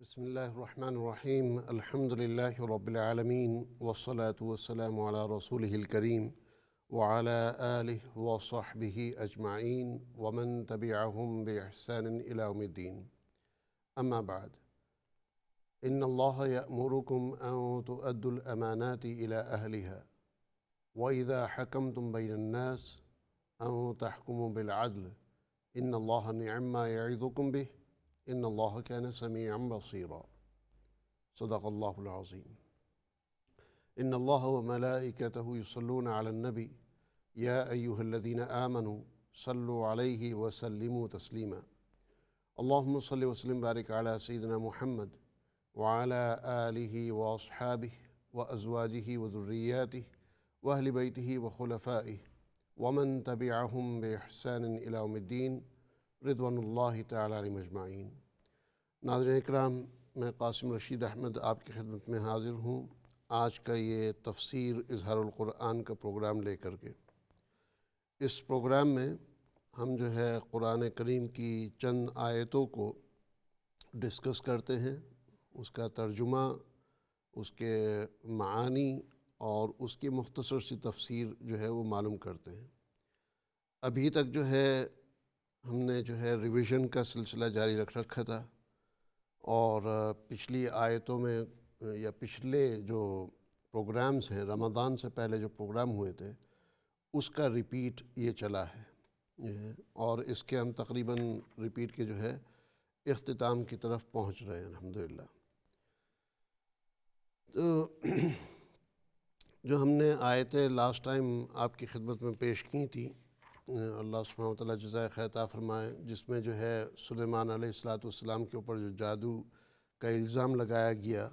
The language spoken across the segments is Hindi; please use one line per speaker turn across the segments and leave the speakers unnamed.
بسم الله الرحمن الرحيم الحمد لله رب العالمين والصلاة والسلام على رسوله الكريم وعلى آله وصحبه أجمعين ومن تبعهم بإحسان إلى يوم الدين أما بعد إن الله يأمركم أن تؤدوا الأمانات إلى أهلها وإذا حكمتم بين الناس أن تحكموا بالعدل إن الله نعم ما يعظكم به إن الله كان سميعا بصيرا صدق الله العظيم إن الله وملائكته يصلون على النبي يا أيها الذين آمنوا صلوا عليه وسلموا تسليما اللهم صل وسلم بارك على سيدنا محمد وعلى آله وأصحابه وأزواجه وذرياته وأهل بيته وخلفائه ومن تبعهم بإحسان إلى يوم الدين رضوان الله تعالى لمجمعين नाजर कराम मैं कासिम रशीद अहमद आपकी खिदमत में हाजिर हूँ आज का ये तफसीर इजहारक़ुरान का प्रोग्राम लेकर के इस प्रोग्राम में हम जो है क़ुरान करीम की चंद आयतों को डिस्कस करते हैं उसका तर्जुमा उसके मानी और उसकी मुख्तसर सी तफसीर जो है वो मालूम करते हैं अभी तक जो है हमने जो है रिवीजन का सिलसिला जारी रख रखा था और पिछली आयतों में या पिछले जो प्रोग्राम्स हैं रमदान से पहले जो प्रोग्राम हुए थे उसका रिपीट ये चला है और इसके हम तकरीबन रिपीट के जो है अख्ताम की तरफ पहुंच रहे हैं अलहमदिल्ला तो जो हमने आयतें लास्ट टाइम आपकी खिदमत में पेश की थी अल्लाह सुबह जजाय खैता फरमाए जिसमें जो है सुलेमान सलाम के ऊपर जो जादू का इल्ज़ाम लगाया गया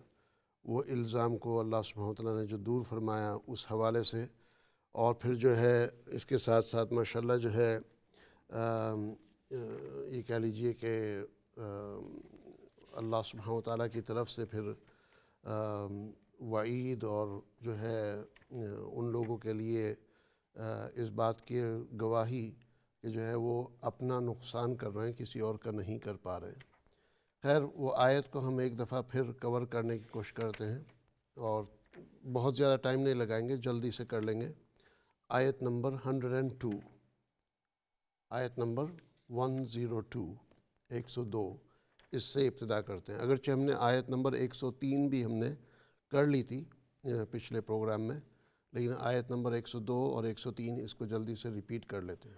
वो इल्ज़ाम को अल्लाह सुबह ने जो दूर फरमाया उस हवाले से और फिर जो है इसके साथ साथ माशाल्लाह जो है आ, ये कह लीजिए कि अल्लाह सुबह तला की तरफ से फिर आ, वईद और जो है उन लोगों के लिए इस बात की गवाही कि जो है वो अपना नुकसान कर रहे हैं किसी और का नहीं कर पा रहे हैं खैर वो आयत को हम एक दफ़ा फिर कवर करने की कोशिश करते हैं और बहुत ज़्यादा टाइम नहीं लगाएंगे जल्दी से कर लेंगे आयत नंबर 102 आयत नंबर 102 102 इससे इब्तदा करते हैं अगरचे हमने आयत नंबर 103 भी हमने कर ली थी पिछले प्रोग्राम में लेकिन आयत नंबर 102 और 103 इसको जल्दी से रिपीट कर लेते हैं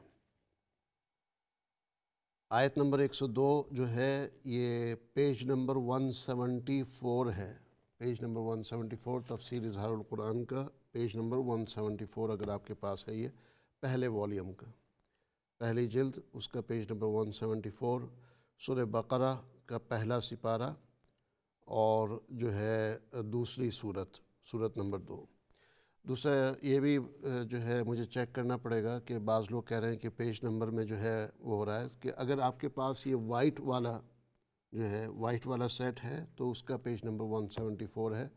आयत नंबर 102 जो है ये पेज नंबर 174 है पेज नंबर 174 तफसीर इजहारुल कुरान का पेज नंबर 174 अगर आपके पास है ये पहले वॉल्यूम का पहली जल्द उसका पेज नंबर 174 सेवेंटी बकरा का पहला सिपारा और जो है दूसरी सूरत सूरत नंबर दो दूसरा ये भी जो है मुझे चेक करना पड़ेगा कि बाज़ लोग कह रहे हैं कि पेज नंबर में जो है वो हो रहा है कि अगर आपके पास ये वाइट वाला जो है वाइट वाला सेट है तो उसका पेज नंबर 174 है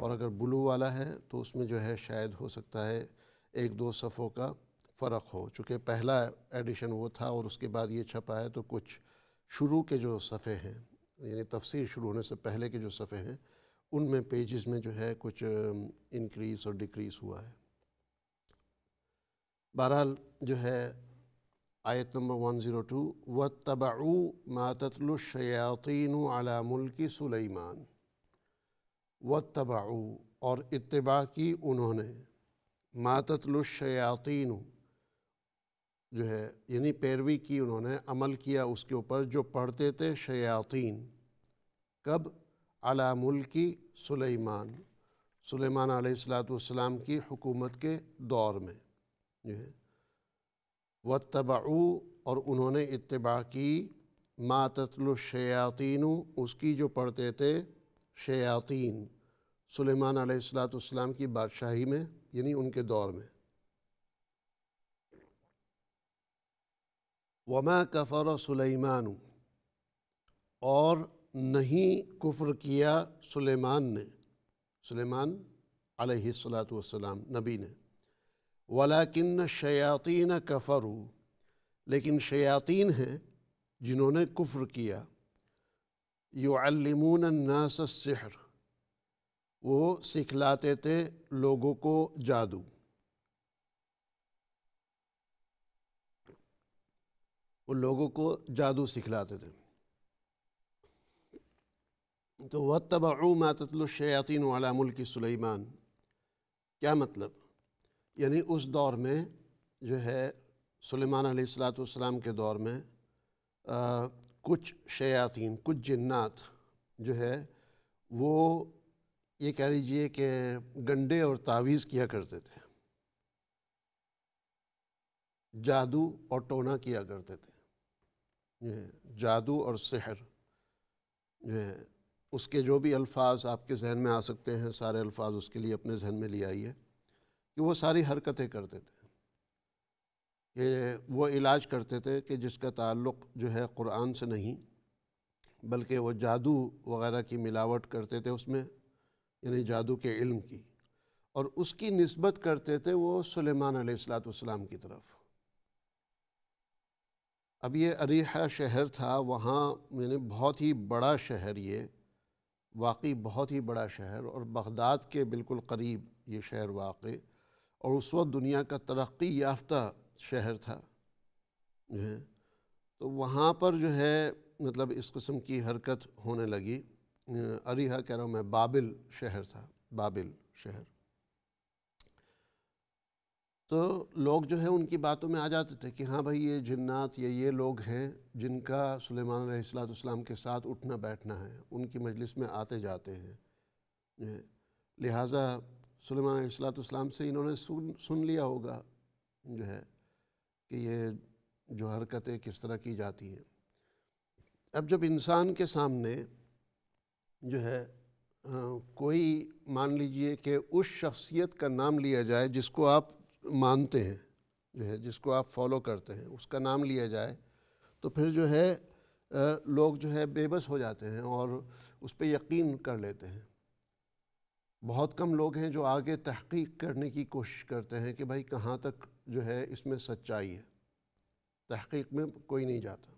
और अगर ब्लू वाला है तो उसमें जो है शायद हो सकता है एक दो सफ़ों का फ़र्क हो चूँकि पहला एडिशन वो था और उसके बाद ये छपा है तो कुछ शुरू के जो सफ़े हैं यानी तफसीर शुरू होने से पहले के जो सफ़े हैं उनमें पेजेस में जो है कुछ इंक्रीज़ और डिक्रीज़ हुआ है बहरहाल जो है आयत नंबर वन ज़ीरो टू व तबाऊ मातलशयातिन अला मुल्क सुलेमान व तबाऊ और इतबा की उन्होंने मातलशयातिन जो है यानी पैरवी की उन्होंने अमल किया उसके ऊपर जो पढ़ते थे शयातीन कब अला मुल्की सुलेमान सुलेमान सलाम की हुकूमत के दौर में जो है व तबाऊ और उन्होंने इतबा की मातलशयातिन उसकी जो पढ़ते थे शयातीन सुलेमान सलाम की बादशाही में यानी उनके दौर में वमा कफ़र सुलेमान और नहीं कुफ्र किया सुलेमान ने सुलेमान अलैहिस्सलाम नबी ने वलाकिन शयातीन कफ़रू लेकिन शयातीन हैं जिन्होंने कुफ्र किया युअल्लिमून नास सिहर वो सिखलाते थे लोगों को जादू वो लोगों को जादू सिखलाते थे तो वह तबाऊ मातलशयातिन वाला मुल्क सुलेमान क्या मतलब यानी उस दौर में जो है सुलेमान सलाम के दौर में आ, कुछ शयातीन कुछ जन्नात जो है वो ये कह लीजिए कि गंडे और तावीज़ किया करते थे जादू और टोना किया करते थे जादू और शहर जो है उसके जो भी अल्फाज आपके जहन में आ सकते हैं सारे अल्फाज उसके लिए अपने जहन में ले आइए कि वो सारी हरकतें करते थे ये वो इलाज करते थे कि जिसका ताल्लुक़ जो है कुरान से नहीं बल्कि वो जादू वगैरह की मिलावट करते थे उसमें यानी जादू के इल्म की और उसकी नस्बत करते थे वो सुलेमान सलाम की तरफ अब ये अरीहा शहर था वहाँ मैंने बहुत ही बड़ा शहर ये वाकई बहुत ही बड़ा शहर और बगदाद के बिल्कुल करीब ये शहर वाक़ और उस वक्त दुनिया का तरक्की याफ्ता शहर था जो है तो वहाँ पर जो है मतलब इस कस्म की हरकत होने लगी अरिहा कह रहा हूँ मैं बाबिल शहर था बाबिल शहर तो लोग जो है उनकी बातों में आ जाते थे कि हाँ भाई ये जन्नात या ये लोग हैं जिनका सुलेमान सलाम के साथ उठना बैठना है उनकी मजलिस में आते जाते हैं लिहाजा सुलेमान सलाम से इन्होंने सुन सुन लिया होगा जो है कि ये जो हरकतें किस तरह की जाती हैं अब जब इंसान के सामने जो है आ, कोई मान लीजिए कि उस शख्सियत का नाम लिया जाए जिसको आप मानते हैं जो है जिसको आप फॉलो करते हैं उसका नाम लिया जाए तो फिर जो है लोग जो है बेबस हो जाते हैं और उस पर यकीन कर लेते हैं बहुत कम लोग हैं जो आगे तहकीक करने की कोशिश करते हैं कि भाई कहाँ तक जो है इसमें सच्चाई है तहकीक में कोई नहीं जाता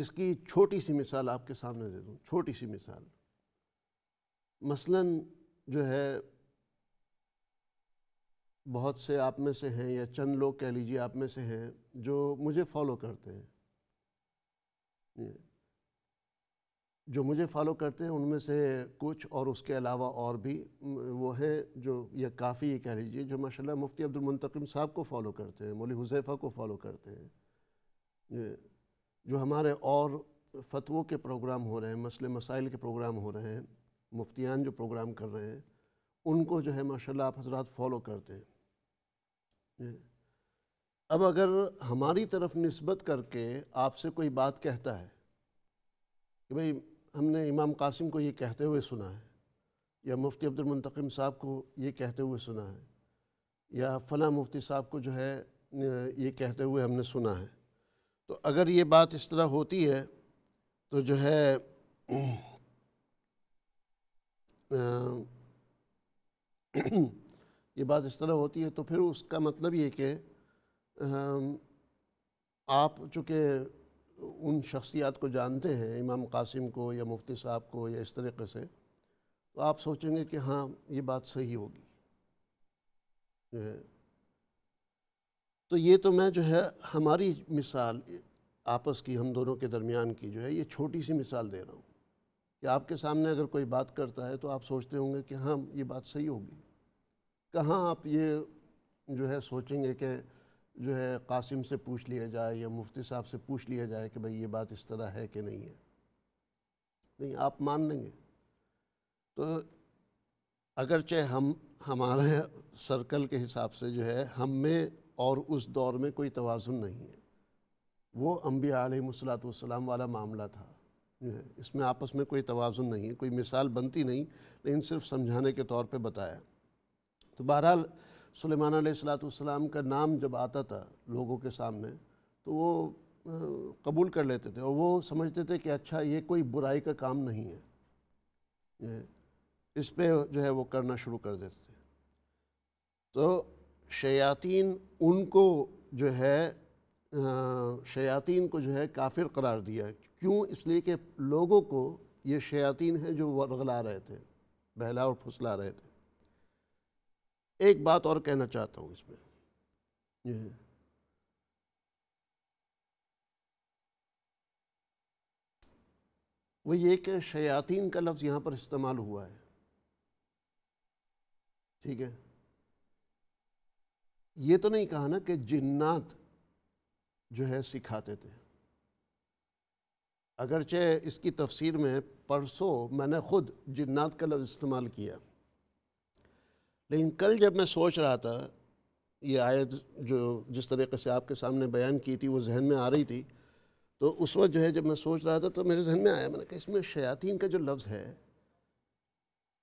इसकी छोटी सी मिसाल आपके सामने दे दूँ छोटी सी मिसाल मसलन जो है बहुत से आप में से हैं या चंद लोग कह लीजिए आप में से हैं जो मुझे फॉलो करते हैं जो मुझे फॉलो करते हैं उनमें से कुछ और उसके अलावा और भी वो हैं जो या काफ़ी ये कह लीजिए जो माशाल्लाह मुफ्ती अब्दुल मुंतकिम साहब को फॉलो करते हैं मौली हुजैफ़ा को फॉलो करते हैं जो हमारे और फतवों के प्रोग्राम हो रहे हैं मसले मसाइल के प्रोग्राम हो रहे हैं मुफ्तियान जो प्रोग्राम कर रहे हैं उनको जो है माशाल्लाह आप हजरात फॉलो करते हैं अब अगर हमारी तरफ नस्बत करके आपसे कोई बात कहता है कि भाई हमने इमाम कासिम को ये कहते हुए सुना है या मुफ्ती अब्दुलमंतकम साहब को ये कहते हुए सुना है या फ़ला मुफ्ती साहब को जो है ये कहते हुए हमने सुना है तो अगर ये बात इस तरह होती है तो जो है आ, ये बात इस तरह होती है तो फिर उसका मतलब ये कि आप चूँकि उन शख्सियात को जानते हैं इमाम कासिम को या मुफ्ती साहब को या इस तरीके से तो आप सोचेंगे कि हाँ ये बात सही होगी जो है तो ये तो मैं जो है हमारी मिसाल आपस की हम दोनों के दरमियान की जो है ये छोटी सी मिसाल दे रहा हूँ कि आपके सामने अगर कोई बात करता है तो आप सोचते होंगे कि हाँ ये बात सही होगी कहाँ आप ये जो है सोचेंगे कि जो है कासिम से पूछ लिया जाए या मुफ्ती साहब से पूछ लिया जाए कि भाई ये बात इस तरह है कि नहीं है नहीं आप मान लेंगे तो अगरचे हम हमारे सर्कल के हिसाब से जो है हम में और उस दौर में कोई तोज़ुन नहीं है वो अम्बिया सलाम वाला मामला था जो है इसमें आपस में कोई तोज़ुन नहीं है कोई मिसाल बनती नहीं लेकिन सिर्फ समझाने के तौर पर बताया तो बहरहाल सुलेमान सलाम का नाम जब आता था लोगों के सामने तो वो कबूल कर लेते थे और वो समझते थे कि अच्छा ये कोई बुराई का काम नहीं है ये इस पर जो है वो करना शुरू कर देते थे तो शयातीन उनको जो है शयातीन को जो है काफिर करार दिया क्यों इसलिए कि लोगों को ये शयातीन है जो वरगला रहे थे बहला और फुसला रहे थे एक बात और कहना चाहता हूँ इसमें वो ये कि शयातीन का लफ्ज़ यहां पर इस्तेमाल हुआ है ठीक है ये तो नहीं कहा ना कि जिन्नात जो है सिखाते थे अगरचे इसकी तफसीर में परसों मैंने ख़ुद जिन्नात का लफ्ज़ इस्तेमाल किया लेकिन कल जब मैं सोच रहा था ये आयत जो जिस तरीके से आपके सामने बयान की थी वो जहन में आ रही थी तो उस वक्त जो है जब मैं सोच रहा था तो मेरे जहन में आया मैंने कहा इसमें शयातीन का जो लफ्ज़ है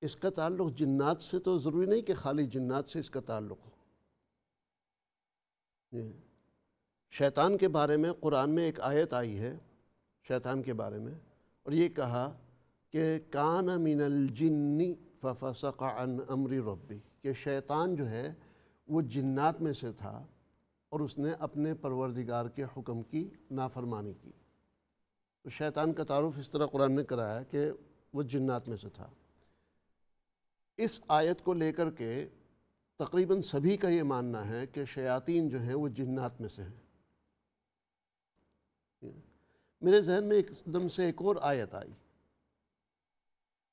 इसका ताल्लुक जन्नात से तो ज़रूरी नहीं कि खाली जन्नात से इसका ताल्लुक हो शैतान के बारे में कुरान में एक आयत आई है शैतान के बारे में और ये कहा कि कान मिनल जिन्नी फ़फ़सक अन अमरी रब्बी कि शैतान जो है वो जन्ात में से था और उसने अपने परवरदिगार के हुक्म की नाफरमानी की तो शैतान का तारुफ इस तरह कुरान ने कराया कि वो जन्ात में से था इस आयत को लेकर के तकरीबन सभी का ये मानना है कि शयातीन जो हैं वो जन्ात में से हैं मेरे जहन में एकदम से एक और आयत आई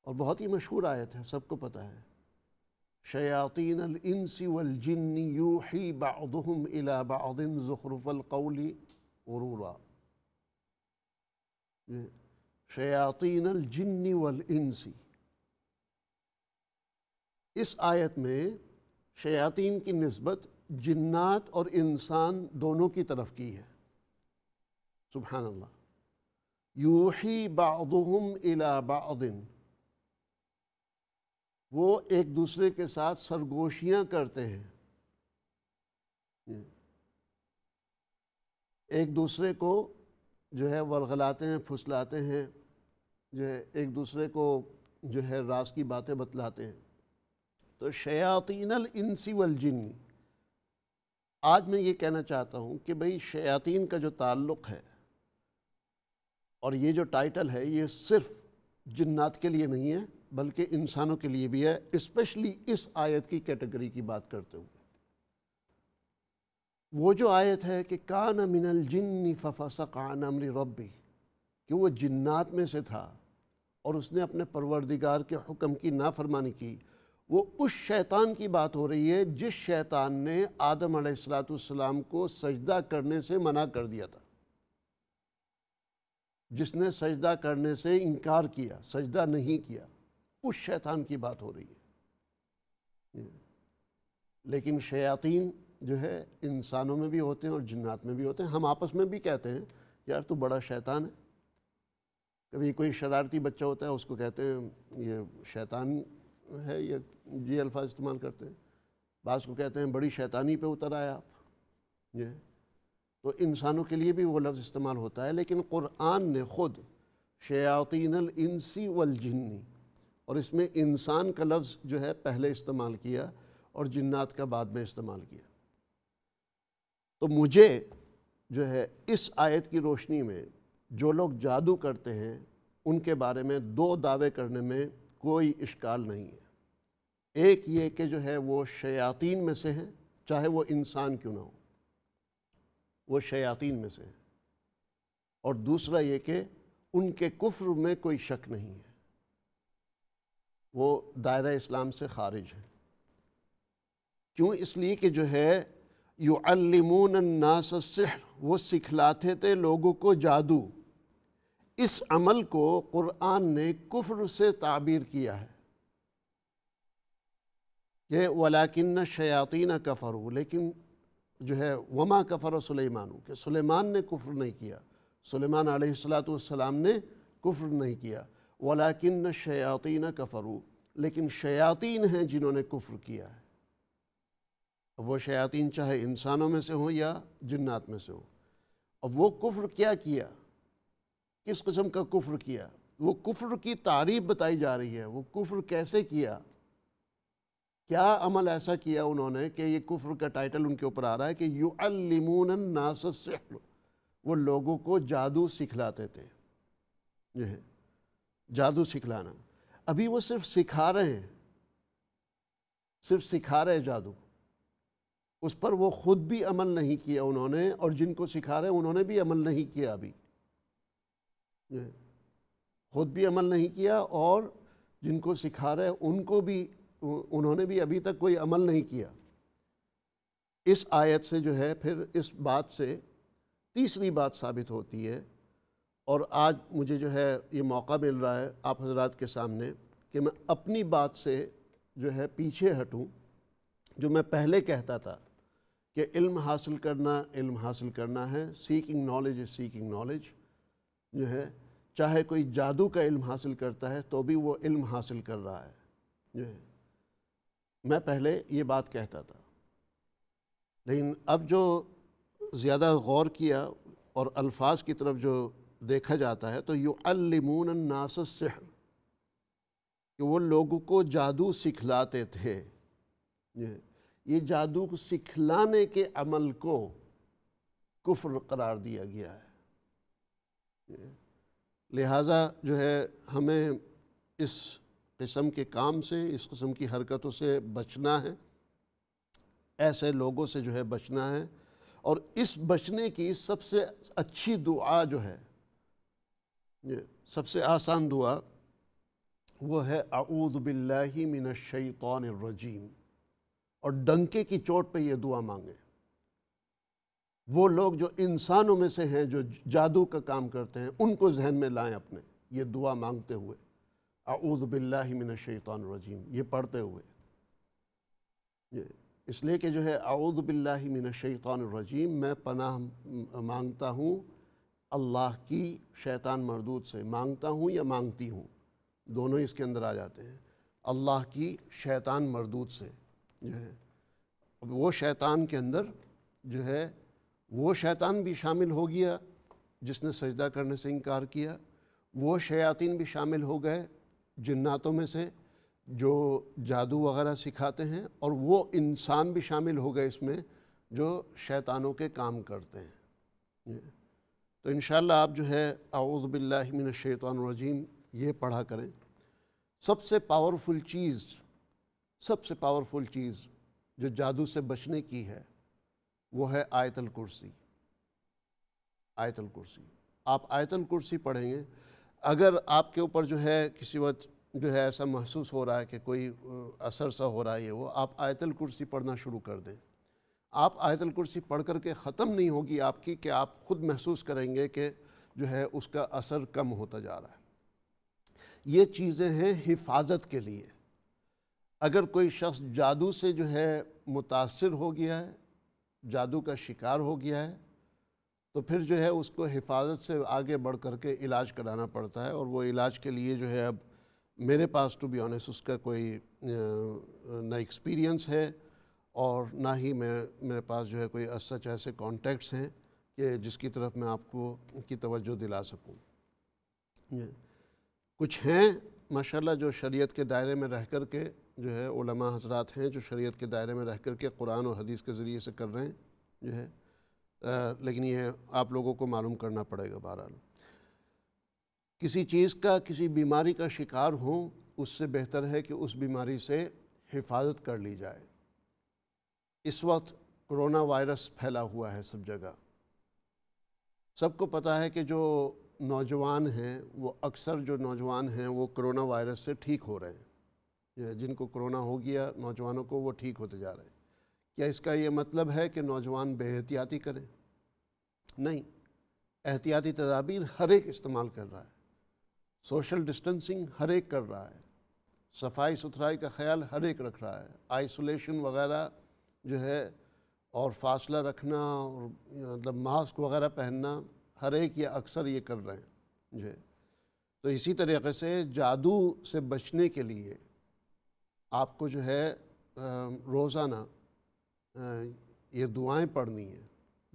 और बहुत ही मशहूर आयत है सबको पता है شياطين الإنس والجن يوحي بعضهم إلى بعض زخرف القول غرورا شياطين الجن والإنس اس آیت میں شیاطین کی نسبت جنات اور انسان دونوں کی طرف کی ہے سبحان اللہ یوحی بعضهم الى بعضٍ वो एक दूसरे के साथ सरगोशियाँ करते हैं एक दूसरे को जो है वर्गलाते हैं फुसलाते हैं जो है एक दूसरे को जो है रास की बातें बतलाते हैं तो शयातीनल इंसी वल जिन्नी आज मैं ये कहना चाहता हूँ कि भाई शयातीन का जो ताल्लुक़ है और ये जो टाइटल है ये सिर्फ जिन्नात के लिए नहीं है बल्कि इंसानों के लिए भी है स्पेशली इस आयत की कैटेगरी की बात करते हुए वो जो आयत है कि कान मिनल जिन्नी फ़फ़ा कान अमरी रबी कि वो जिन्नात में से था और उसने अपने परवरदिगार के हुक्म की नाफरमानी की वो उस शैतान की बात हो रही है जिस शैतान ने आदम सलाम को सजदा करने से मना कर दिया था जिसने सजदा करने से इनकार किया सजदा नहीं किया उस शैतान की बात हो रही है लेकिन शयातीन जो है इंसानों में भी होते हैं और जिन्नात में भी होते हैं हम आपस में भी कहते हैं यार तू बड़ा शैतान है कभी कोई शरारती बच्चा होता है उसको कहते हैं ये शैतान है या ये अल्फाज इस्तेमाल करते हैं बास को कहते हैं बड़ी शैतानी पे उतर आए आप ये तो इंसानों के लिए भी वो लफ्ज़ इस्तेमाल होता है लेकिन क़ुरान ने ख़ुद शयातीन इंसी वल जिन्नी और इसमें इंसान का लफ्ज़ जो है पहले इस्तेमाल किया और जिन्नात का बाद में इस्तेमाल किया तो मुझे जो है इस आयत की रोशनी में जो लोग जादू करते हैं उनके बारे में दो दावे करने में कोई इश्काल नहीं है एक ये कि जो है वो शयातीन में से हैं चाहे वो इंसान क्यों ना हो वो शयातीन में से हैं और दूसरा ये कि उनके कुफ्र में कोई शक नहीं है वो दायरा इस्लाम से ख़ारिज है क्यों इसलिए कि जो है नास वो सिखलाते थे लोगों को जादू इस अमल को क़ुरान ने कुफ्र से ताबीर किया है कि वलाकिन शयातीन कफ़रू लेकिन जो है वमा कफ़र सुलेमानू कि सुलेमान ने कुफ्र नहीं किया सुलेमान सलाम ने कुफ्र नहीं किया वलाकिन शयातीन कफरू लेकिन शयातीन हैं जिन्होंने कुफ्र किया है वो शयातीन चाहे इंसानों में से हों या जन्नात में से हों अब वो कुफ्र क्या किया किस किस्म का कुफ्र किया वो कुफ्र की तारीफ बताई जा रही है वो कुफ्र कैसे किया क्या अमल ऐसा किया उन्होंने कि ये कुफ्र का टाइटल उनके ऊपर आ रहा है कि अलिमून नास वो लोगों को जादू सिखलाते थे जी हाँ। जादू सिखलाना अभी वो सिर्फ सिखा रहे हैं सिर्फ सिखा रहे जादू उस पर वो ख़ुद भी अमल नहीं किया उन्होंने और जिनको सिखा रहे हैं उन्होंने भी अमल नहीं किया अभी ख़ुद भी अमल नहीं किया और जिनको सिखा रहे हैं उनको भी उन्होंने भी अभी तक कोई अमल नहीं किया इस आयत से जो है फिर इस बात से तीसरी बात साबित होती है और आज मुझे जो है ये मौका मिल रहा है आप हजरात के सामने कि मैं अपनी बात से जो है पीछे हटूं जो मैं पहले कहता था कि इल्म हासिल करना इल्म हासिल करना है seeking knowledge is seeking knowledge जो है चाहे कोई जादू का इल्म हासिल करता है तो भी वो इल्म हासिल कर रहा है जो है मैं पहले ये बात कहता था लेकिन अब जो ज़्यादा गौर किया और अल्फाज की तरफ जो देखा जाता है तो युअल्लिमून नास कि वो लोगों को जादू सिखलाते थे ये जादू को सिखलाने के अमल को कुफ्र करार दिया गया है लिहाजा जो है हमें इस किस्म के काम से इस किस्म की हरकतों से बचना है ऐसे लोगों से जो है बचना है और इस बचने की सबसे अच्छी दुआ जो है सबसे आसान दुआ वो है आऊदबिल्लाही रजीम और डंके की चोट पे ये दुआ मांगे वो लोग जो इंसानों में से हैं जो जादू का काम करते हैं उनको जहन में लाएं अपने ये दुआ मांगते हुए आऊदबिल्लाही रजीम ये पढ़ते हुए ये इसलिए कि जो है आऊदबिल्लाही रजीम मैं पनाह मांगता हूँ अल्लाह की शैतान मरदूद से मांगता हूँ या मांगती हूँ दोनों ही इसके अंदर आ जाते हैं अल्लाह की शैतान मरदूद से जो है अब वो शैतान के अंदर जो है वो शैतान भी शामिल हो गया जिसने सजदा करने से इनकार किया वो शयातीन भी शामिल हो गए जन्नातों में से जो जादू वगैरह सिखाते हैं और वो इंसान भी शामिल हो गए इसमें जो शैतानों के काम करते हैं तो इन आप जो है आउज़बिल्लिमिनशैतरजीम ये पढ़ा करें सबसे पावरफुल चीज़ सबसे पावरफुल चीज़ जो जादू से बचने की है वो है आयतल कुर्सी आयतल कुर्सी आप आयतल कुर्सी पढ़ेंगे अगर आपके ऊपर जो है किसी वक्त जो है ऐसा महसूस हो रहा है कि कोई असर सा हो रहा है ये वो आप आयतल कुर्सी पढ़ना शुरू कर दें आप आयतल कुर्सी पढ़ कर के ख़त्म नहीं होगी आपकी कि आप ख़ुद महसूस करेंगे कि जो है उसका असर कम होता जा रहा है ये चीज़ें हैं हिफाजत के लिए अगर कोई शख्स जादू से जो है मुतासर हो गया है जादू का शिकार हो गया है तो फिर जो है उसको हिफाजत से आगे बढ़ कर के इलाज कराना पड़ता है और वो इलाज के लिए जो है अब मेरे पास टू बी ऑनेस्ट उसका कोई ना एक्सपीरियंस है और ना ही मैं मेरे पास जो है कोई सच ऐसे कॉन्टैक्ट्स हैं कि जिसकी तरफ मैं आपको की तवज्जो दिला सकूं कुछ हैं माशाल्लाह जो शरीयत के दायरे में रह कर के जो है उलमा हजरात हैं जो शरीयत के दायरे में रह कर के कुरान और हदीस के ज़रिए से कर रहे हैं जो है आ, लेकिन यह आप लोगों को मालूम करना पड़ेगा बहरहाल किसी चीज़ का किसी बीमारी का शिकार हों उससे बेहतर है कि उस बीमारी से हिफाजत कर ली जाए इस वक्त कोरोना वायरस फैला हुआ है सब जगह सबको पता है कि जो नौजवान हैं वो अक्सर जो नौजवान हैं वो कोरोना वायरस से ठीक हो रहे हैं जिनको कोरोना हो गया नौजवानों को वो ठीक होते जा रहे हैं क्या इसका ये मतलब है कि नौजवान बेहतियाती करें नहीं एहतियाती तदाबीर हर एक इस्तेमाल कर रहा है सोशल डिस्टेंसिंग हर एक कर रहा है सफाई सुथराई का ख्याल हर एक रख रहा है आइसोलेशन वगैरह जो है और फासला रखना और मतलब मास्क वगैरह पहनना हर एक या अक्सर ये कर रहे हैं जो है तो इसी तरीके से जादू से बचने के लिए आपको जो है रोज़ाना ये दुआएं पढ़नी है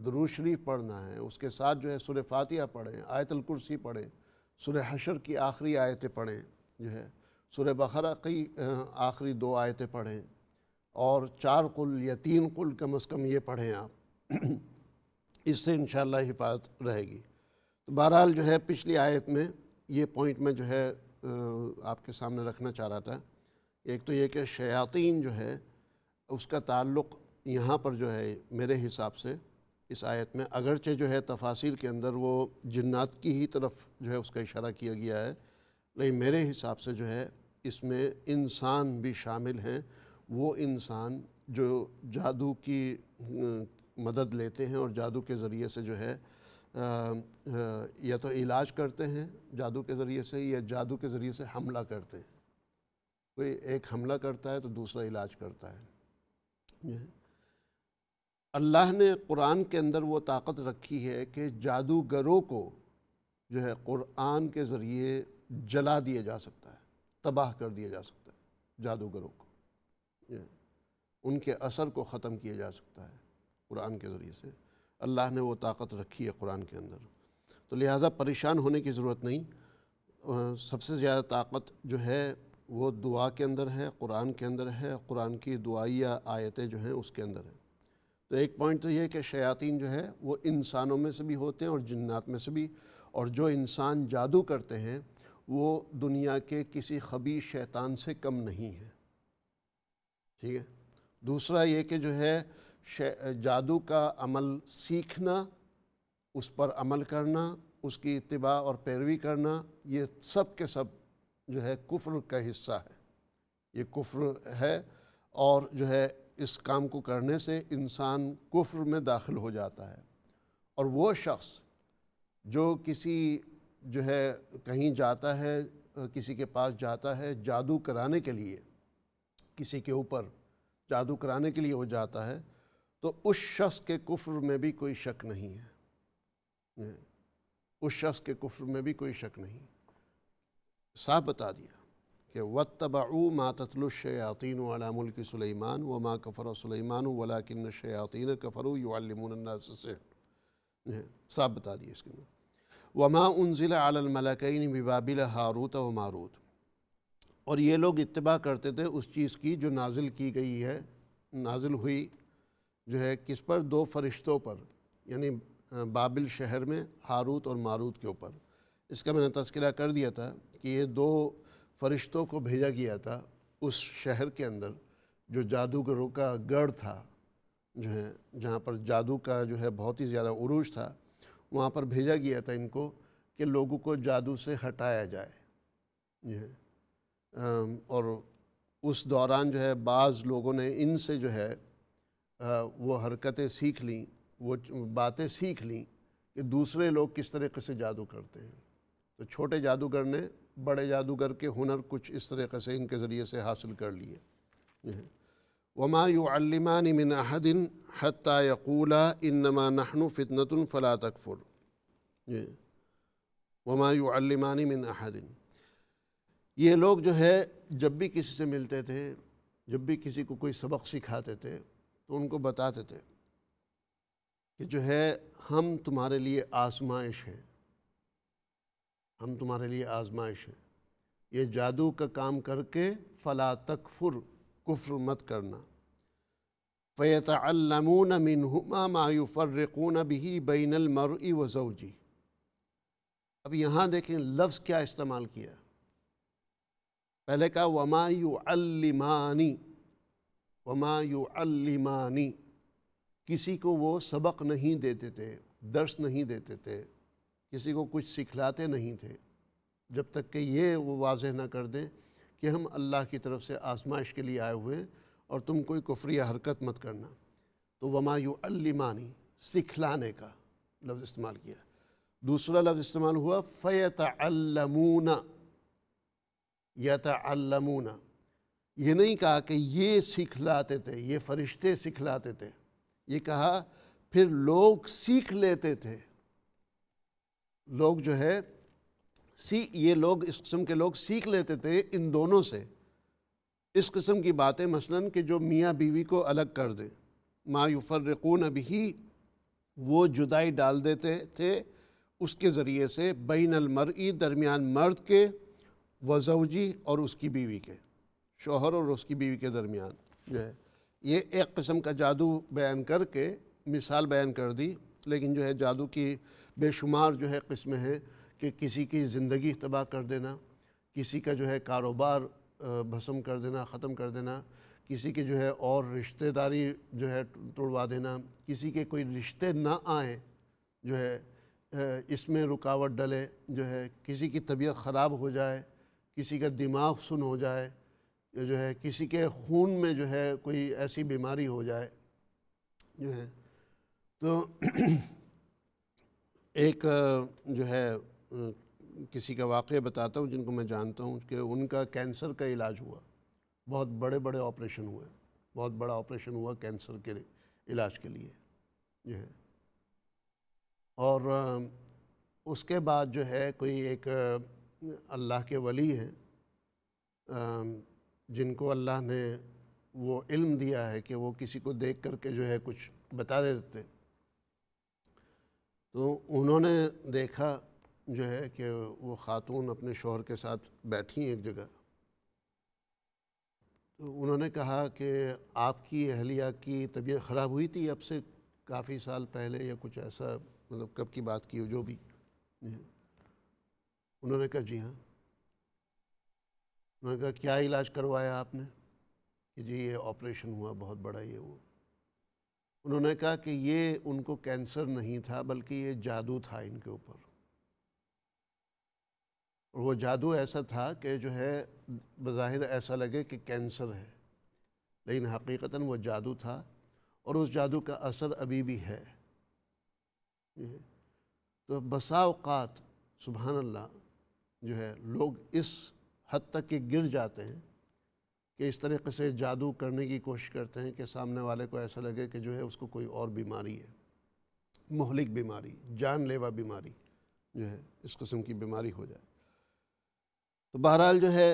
दरूज पढ़ना है उसके साथ जो है सुर फातिहा पढ़ें आयतल कुर्सी पढ़ें सुर हशर की आखिरी आयतें पढ़ें जो है सुर बकरा की आखिरी दो आयतें पढ़ें और चार कुल या तीन कुल कम अज़ कम ये पढ़ें आप इससे इन हिफाजत रहेगी तो बहरहाल जो है पिछली आयत में ये पॉइंट में जो है आपके सामने रखना चाह रहा था एक तो ये कि शयातीन जो है उसका ताल्लुक़ यहाँ पर जो है मेरे हिसाब से इस आयत में अगरचे जो है तफासिर के अंदर वो जन्नात की ही तरफ जो है उसका इशारा किया गया है लेकिन मेरे हिसाब से जो है इसमें इंसान भी शामिल हैं वो इंसान जो जादू की मदद लेते हैं और जादू के ज़रिए से जो है आ, या तो इलाज करते हैं जादू के ज़रिए से या जादू के ज़रिए से हमला करते हैं कोई एक हमला करता है तो दूसरा इलाज करता है अल्लाह ने कुरान के अंदर वो ताकत रखी है कि जादूगरों को जो है कुरान के ज़रिए जला दिया जा सकता है तबाह कर दिया जा सकता है जादूगरों उनके असर को ख़त्म किया जा सकता है कुरान के ज़रिए से अल्लाह ने वो ताकत रखी है कुरान के अंदर तो लिहाजा परेशान होने की ज़रूरत नहीं सबसे ज़्यादा ताकत जो है वो दुआ के अंदर है कुरान के अंदर है कुरान की दुआई या आयतें जो हैं उसके अंदर हैं तो एक पॉइंट तो ये कि शयातीन जो है वो इंसानों में से भी होते हैं और जन्नात में से भी और जो इंसान जादू करते हैं वो दुनिया के किसी खबी शैतान से कम नहीं है ठीक है दूसरा ये कि जो है जादू का अमल सीखना उस पर अमल करना उसकी इतबा और पैरवी करना ये सब के सब जो है कुफ्र का हिस्सा है ये कुफ्र है और जो है इस काम को करने से इंसान कुफ्र में दाखिल हो जाता है और वो शख्स जो किसी जो है कहीं जाता है किसी के पास जाता है जादू कराने के लिए किसी के ऊपर जादू कराने के लिए हो जाता है तो उस शख्स के कुफ्र में भी कोई शक नहीं है उस शख्स के कुफ्र में भी कोई शक नहीं साफ बता दिया कि वतबाऊ मातलशयातिन वाला मुल्क सुलेमान व माँ कफ़र सुलेमान वला किन शयातिन कफ़रू युवामन से साफ बता दिया इसके में वमा उनजिला आलमलकिन बिबाबिल हारूत व मारूत और ये लोग इतबा करते थे उस चीज़ की जो नाजिल की गई है नाजिल हुई जो है किस पर दो फरिश्तों पर यानी बाबिल शहर में हारूत और मारूत के ऊपर इसका मैंने तस्करा कर दिया था कि ये दो फरिश्तों को भेजा गया था उस शहर के अंदर जो जादूगरों का गढ़ था जो है जहाँ पर जादू का जो है बहुत ही ज़्यादा उरूज था वहाँ पर भेजा गया था इनको कि लोगों को जादू से हटाया जाए जो है हाँ। और उस दौरान जो है बाज़ लोगों ने इनसे जो है वो हरकतें सीख लीं वो बातें सीख ली कि दूसरे लोग किस तरीके से जादू करते हैं तो छोटे जादूगर ने बड़े जादूगर के हुनर कुछ इस तरीके से इनके ज़रिए से हासिल कर लिए वमा युमानी मिन इनमा नहनु फ़ितनतुन फ़ला तकफुर वमा युमानी ये लोग जो है जब भी किसी से मिलते थे जब भी किसी को कोई सबक सिखाते थे तो उनको बताते थे कि जो है हम तुम्हारे लिए आजमाइश हैं हम तुम्हारे लिए आजमाइश हैं ये जादू का काम करके फ़ला तकफुर कुफ्र मत करना फ़ैतमून मिनहुमा मायुफ़र्रकून भी बैनमर व जवजी अब यहाँ देखें लफ्ज़ क्या इस्तेमाल किया पहले कहा वमा अलिमानी अल्लिमानी अलिमानी किसी को वो सबक नहीं देते थे दर्श नहीं देते थे किसी को कुछ सिखलाते नहीं थे जब तक कि ये वो वाज ना कर दें कि हम अल्लाह की तरफ से आजमाइश के लिए आए हुए हैं और तुम कोई कुफरी हरकत मत करना तो वमा अलिमानी सिखलाने का लफ्ज़ इस्तेमाल किया दूसरा लफ्ज़ इस्तेमाल हुआ फ़ैत अलमूना यतमूना ये नहीं कहा कि ये सिखलाते थे ये फरिश्ते सिखलाते थे ये कहा फिर लोग सीख लेते थे लोग जो है सी ये लोग इस किस्म के लोग सीख लेते थे इन दोनों से इस किस्म की बातें मसलन कि जो मियाँ बीवी को अलग कर दें मायूफ़रकून अभी वो जुदाई डाल देते थे उसके ज़रिए से बैन अलमर दरमियान मर्द के वजवजी और उसकी बीवी के शोहर और उसकी बीवी के दरमियान जो है ये एक किस्म का जादू बयान करके मिसाल बयान कर दी लेकिन जो है जादू की बेशुमार जो है किस्में हैं कि किसी की ज़िंदगी तबाह कर देना किसी का जो है कारोबार भसम कर देना ख़त्म कर देना किसी के जो है और रिश्तेदारी जो है तोड़वा देना किसी के कोई रिश्ते ना आए जो है इसमें रुकावट डले जो है किसी की तबीयत ख़राब हो जाए किसी का दिमाग सुन हो जाए जो है किसी के खून में जो है कोई ऐसी बीमारी हो जाए जो है तो एक जो है किसी का वाक़ बताता हूँ जिनको मैं जानता हूँ कि उनका कैंसर का इलाज हुआ बहुत बड़े बड़े ऑपरेशन हुए बहुत बड़ा ऑपरेशन हुआ कैंसर के इलाज के लिए जो है और उसके बाद जो है कोई एक अल्लाह के वली हैं जिनको अल्लाह ने वो इल्म दिया है कि वो किसी को देख कर के जो है कुछ बता देते तो उन्होंने देखा जो है कि वो ख़ातून अपने शोहर के साथ बैठी हैं एक जगह तो उन्होंने कहा कि आपकी अहलिया की तबीयत ख़राब हुई थी अब से काफ़ी साल पहले या कुछ ऐसा मतलब कब की बात की हो जो भी उन्होंने कहा जी हाँ उन्होंने कहा क्या इलाज करवाया आपने कि जी ये ऑपरेशन हुआ बहुत बड़ा ये वो उन्होंने कहा कि ये उनको कैंसर नहीं था बल्कि ये जादू था इनके ऊपर और वो जादू ऐसा था कि जो है बज़ाहिर ऐसा लगे कि कैंसर है लेकिन हकीकता वो जादू था और उस जादू का असर अभी भी है तो बसाओकात सुबहानल्ला जो है लोग इस हद तक के गिर जाते हैं कि इस तरीके से जादू करने की कोशिश करते हैं कि सामने वाले को ऐसा लगे कि जो है उसको कोई और बीमारी है मोहलिक बीमारी जानलेवा बीमारी जो है इस किस्म की बीमारी हो जाए तो बहरहाल जो है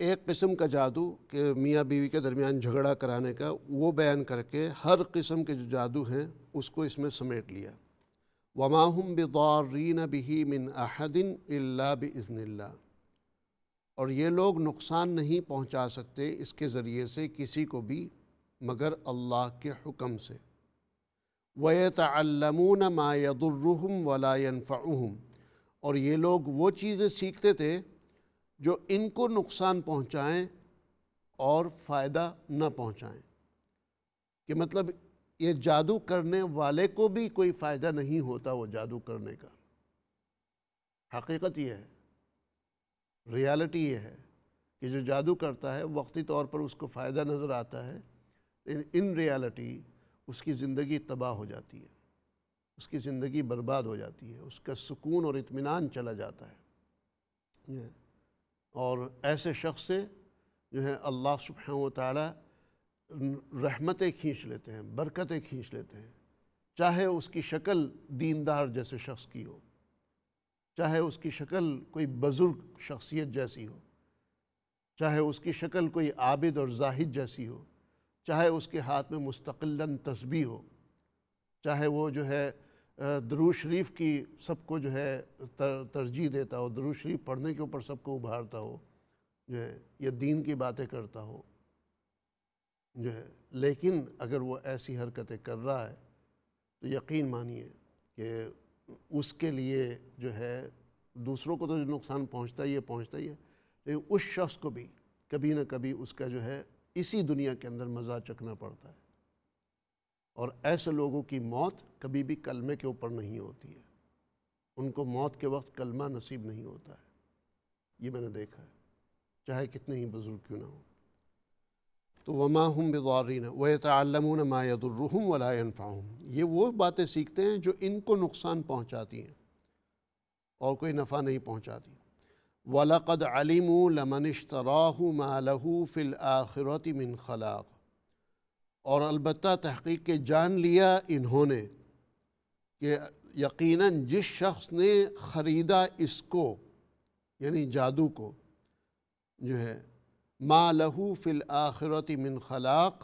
एक किस्म का जादू के मियाँ बीवी के दरमियान झगड़ा कराने का वो बयान करके हर किस्म के जो जादू हैं उसको इसमें समेट लिया वमा हम बेदारीन बिही मिन अहदिन अल्ला और ये लोग नुकसान नहीं पहुंचा सकते इसके ज़रिए से किसी को भी मगर अल्लाह के हुक्म से वयतमून मायदुर्रहम वलायनफ़ाहम और ये लोग वो चीज़ें सीखते थे जो इनको नुकसान पहुंचाएं और फ़ायदा न पहुंचाएं कि मतलब ये जादू करने वाले को भी कोई फ़ायदा नहीं होता वो जादू करने का हकीकत ये है रियलिटी ये है कि जो जादू करता है वक्ती तौर पर उसको फ़ायदा नज़र आता है लेकिन इन रियलिटी उसकी ज़िंदगी तबाह हो जाती है उसकी ज़िंदगी बर्बाद हो जाती है उसका सुकून और इत्मीनान चला जाता है और ऐसे शख्स से जो है अल्लाह सुबह ताली रहमतें खींच लेते हैं बरकतें खींच लेते हैं चाहे उसकी शक्ल दीनदार जैसे शख्स की हो चाहे उसकी शक्ल कोई बुज़ुर्ग शख्सियत जैसी हो चाहे उसकी शक्ल कोई आबिद और जाहिद जैसी हो चाहे उसके हाथ में मुस्तकिल्लन तस्बी हो चाहे वो जो है दरू शरीफ की सबको जो है तर, तरजीह देता हो दरू शरीफ पढ़ने के ऊपर सबको उभारता हो जो है या दीन की बातें करता हो जो है लेकिन अगर वो ऐसी हरकतें कर रहा है तो यकीन मानिए कि उसके लिए जो है दूसरों को तो नुकसान पहुंचता ही है पहुंचता ही है लेकिन उस शख्स को भी कभी ना कभी उसका जो है इसी दुनिया के अंदर मज़ा चखना पड़ता है और ऐसे लोगों की मौत कभी भी कलमे के ऊपर नहीं होती है उनको मौत के वक्त कलमा नसीब नहीं होता है ये मैंने देखा है चाहे कितने ही बुज़ुर्ग क्यों ना हों तो वमा हम बेदारीन व तलमून मायदुरहम वलाफ़ाहम ये वो बातें सीखते हैं जो इनको नुकसान पहुँचाती हैं और कोई नफ़ा नहीं पहुँचाती वलक़द अलिम लमनशतराह मालहू फ़िल आखिरत मिन खलाक और अलबत् तहकीक के जान लिया इन्होंने कि यकीनन जिस शख्स ने ख़रीदा इसको यानी जादू को जो है माँ लहू फ़िल आखिरत मिन खलाक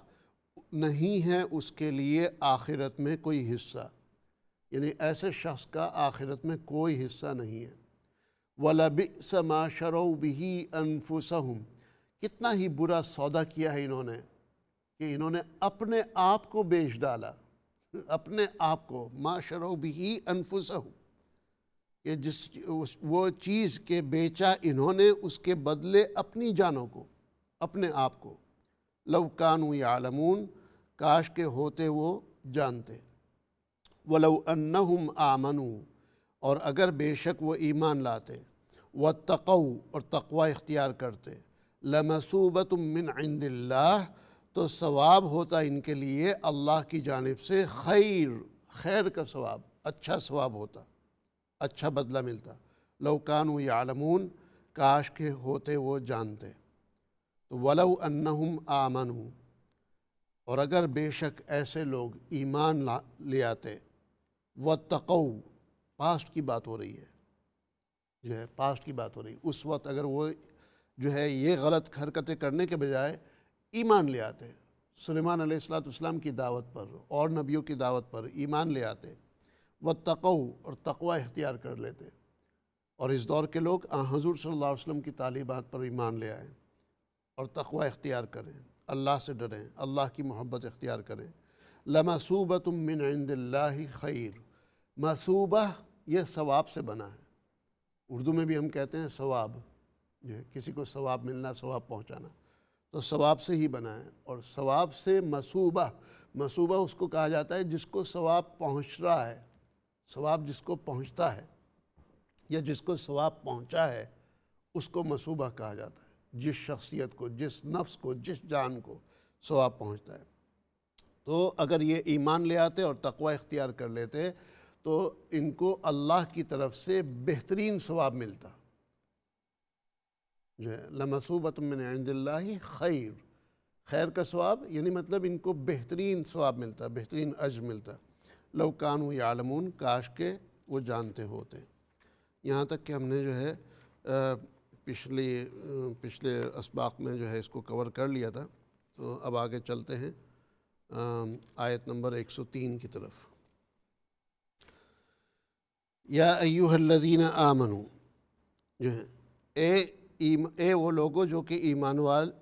नहीं है उसके लिए आखिरत में कोई हिस्सा यानी ऐसे शख्स का आखिरत में कोई हिस्सा नहीं है वलाबिस मा शरो बिही अनफुसहम कितना ही बुरा सौदा किया है इन्होंने कि इन्होंने अपने आप को बेच डाला अपने आप को माँ शरो बिही अनफुसहम ये जिस वो चीज़ के बेचा इन्होंने उसके बदले अपनी जानों को अपने आप को लवकानु आलमून काश के होते वो जानते वलव अन्नहुम आमनु और अगर बेशक वो ईमान लाते व तकऊ और तकवा इख्तियार करते लमसूबत मिन इंदिल्ला तो सवाब होता इनके लिए अल्लाह की जानब से खैर खैर का सवाब अच्छा सवाब होता अच्छा बदला मिलता लवकानु आलमून काश के होते वो जानते तो वलव अन्नहुम आमन और अगर बेशक ऐसे लोग ईमान ला ले आते व तकऊ पास्ट की बात हो रही है जो है पास्ट की बात हो रही है उस वक्त अगर वो जो है ये गलत हरकतें करने के बजाय ईमान ले आते सलेमान सलाम की दावत पर और नबियों की दावत पर ईमान ले आते व तकऊ और तकवा इख्तियार कर लेते और इस दौर के लोग हजूर सल्ला वसलम की तालीबात पर ईमान ले आएँ और तखवा इख्तियार करें अल्लाह से डरें अल्लाह की मोहब्बत इख्तियार करें लमसूबा तुम मिन खैर मसूबा ये सवाब से बना है उर्दू में भी हम कहते हैं सवाब जो है किसी को सवाब मिलना सवाब पहुँचाना तो सवाब से ही बना है और सवाब से मसूबा मसूबा उसको कहा जाता है जिसको सवाब पहुँच रहा है सवाब जिसको पहुँचता है या जिसको सवाब पहुँचा है उसको मसूबा कहा जाता है जिस शख्सियत को जिस नफ्स को जिस जान को सवाब पहुँचता है तो अगर ये ईमान ले आते और तकवा इख्तियार कर लेते तो इनको अल्लाह की तरफ से बेहतरीन सवाब मिलता जो है लमसूबत मिनदिल्ला खैर खैर का सवाब यानी मतलब इनको बेहतरीन सवाब मिलता बेहतरीन अज मिलता लवकानू यालमून काश के वो जानते होते यहाँ तक कि हमने जो है पिछली पिछले इसबाक में जो है इसको कवर कर लिया था तो अब आगे चलते हैं आयत नंबर 103 की तरफ या अयूहल्लिन आमनु जो है ए ए वो लोगों जो कि ईमान वाल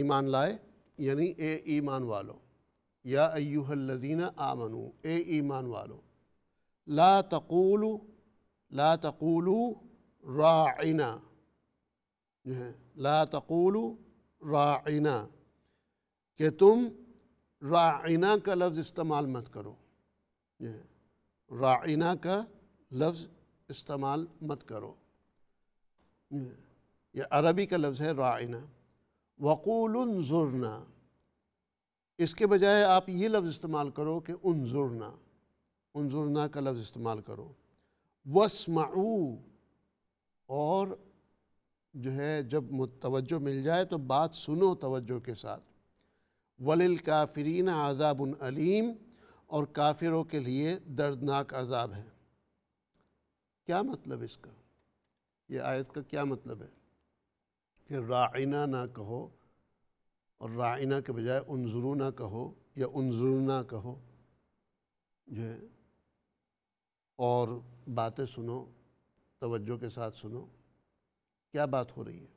ईमान लाए यानी ए ईमान वालों या अयूहल्लिन आमनु ए ईमान वालों ला तकूलू ला तकूलू राइना जो है ला तकुल राइना कि तुम राइना का लफ्ज़ इस्तेमाल मत करो जो है राइना का लफ्ज़ इस्तेमाल मत करो यह अरबी का लफ्ज़ है राइना वक़ूल ज़ुरना इसके बजाय आप ये लफ्ज़ इस्तेमाल करो कि उन ज़ुरना का लफ्ज़ इस्तेमाल करो वसमाऊ और जो है जब तवज्जो मिल जाए तो बात सुनो तवज्जो के साथ वलिल काफरीन आज़ाबन अलीम और काफिरों के लिए दर्दनाक अजाब है क्या मतलब इसका ये आयत का क्या मतलब है कि राइना ना कहो और राइना के बजाय उनजरू ना कहो या उनजरू ना कहो जो है और बातें सुनो तवज्जो के साथ सुनो क्या बात हो रही है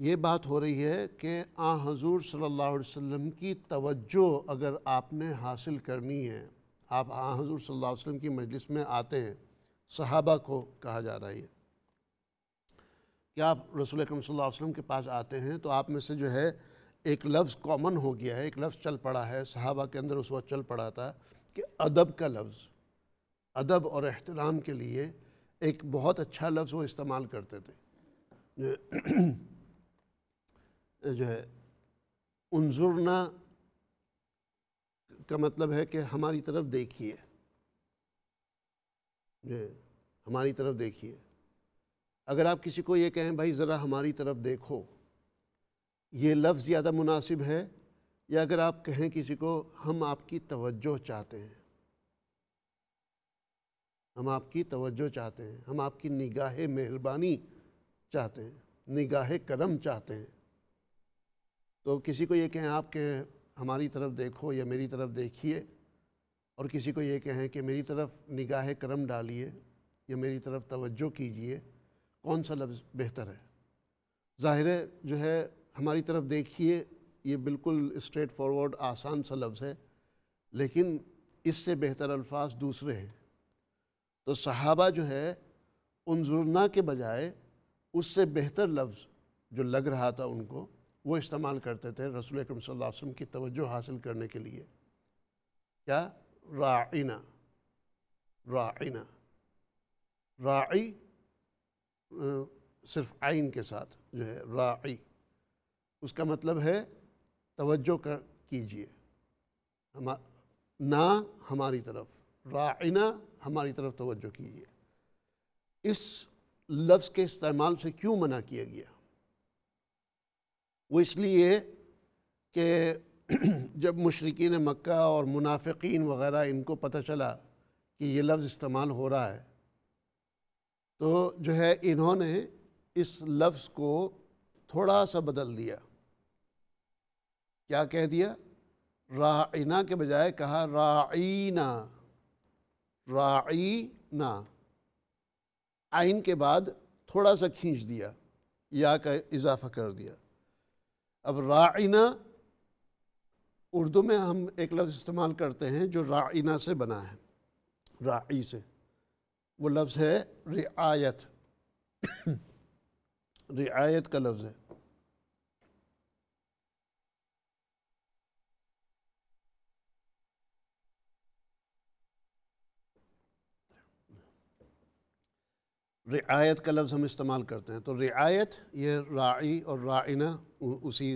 ये बात हो रही है कि आ हजूर सल्लल्लाहु अलैहि वसल्लम की तवज्जो अगर आपने हासिल करनी है आप आ हजूर सल्लल्लाहु अलैहि वसल्लम की मजलिस में आते हैं सहाबा को कहा जा रहा है कि आप रसूल अकरम सल्लल्लाहु अलैहि वसल्लम के पास आते हैं तो आप में से जो है एक लफ्ज़ कॉमन हो गया है एक लफ्ज़ चल पड़ा है सहाबा के अंदर उस वक्त चल पड़ा था कि अदब का लफ्ज़ अदब और अहतराम के लिए एक बहुत अच्छा लफ्ज़ वो इस्तेमाल करते थे जो है उनजुरना का मतलब है कि हमारी तरफ देखिए जो हमारी तरफ देखिए अगर आप किसी को ये कहें भाई ज़रा हमारी तरफ देखो ये लफ्ज़ ज़्यादा मुनासिब है या अगर आप कहें किसी को हम आपकी तवज्जो चाहते हैं हम आपकी तवज्जो चाहते हैं हम आपकी निगाह मेहरबानी चाहते हैं निगाह करम चाहते हैं तो किसी को ये कहें आप हमारी तरफ़ देखो या मेरी तरफ़ देखिए और किसी को ये कहें कि मेरी तरफ़ निगाह करम डालिए या मेरी तरफ़ तवज्जो कीजिए कौन सा लफ्ज़ बेहतर है ज़ाहिर जो है हमारी तरफ़ देखिए ये बिल्कुल स्ट्रेट फॉरवर्ड आसान सा लफ्ज़ है लेकिन इससे बेहतर अल्फाज दूसरे हैं तो सहाबा जो है उनजुरना के बजाय उससे बेहतर लफ्ज़ जो लग रहा था उनको वो इस्तेमाल करते थे रसूल अक्रम वसम की तवज्जो हासिल करने के लिए क्या राइना राइना राई सिर्फ आइन के साथ जो है राई उसका मतलब है तवज्जो कर कीजिए हम ना हमारी तरफ़ राइना हमारी तरफ तोज्जो कीजिए इस लफ्ज़ के इस्तेमाल से क्यों मना किया गया वो इसलिए कि जब मशरकिन मक्का और मुनाफिकीन वगैरह इनको पता चला कि ये लफ्ज़ इस्तेमाल हो रहा है तो जो है इन्होंने इस लफ्ज़ को थोड़ा सा बदल दिया क्या कह दिया राइना के बजाय कहा राइना राई ना आइन के बाद थोड़ा सा खींच दिया या का इजाफा कर दिया अब राइना उर्दू में हम एक लफ्ज़ इस्तेमाल करते हैं जो राइना से बना है राई से वो लफ्ज़ है रियायत रियायत का लफ्ज़ है रियायत का लफ्ज़ हम इस्तेमाल करते हैं तो रियायत ये राई और राइना उसी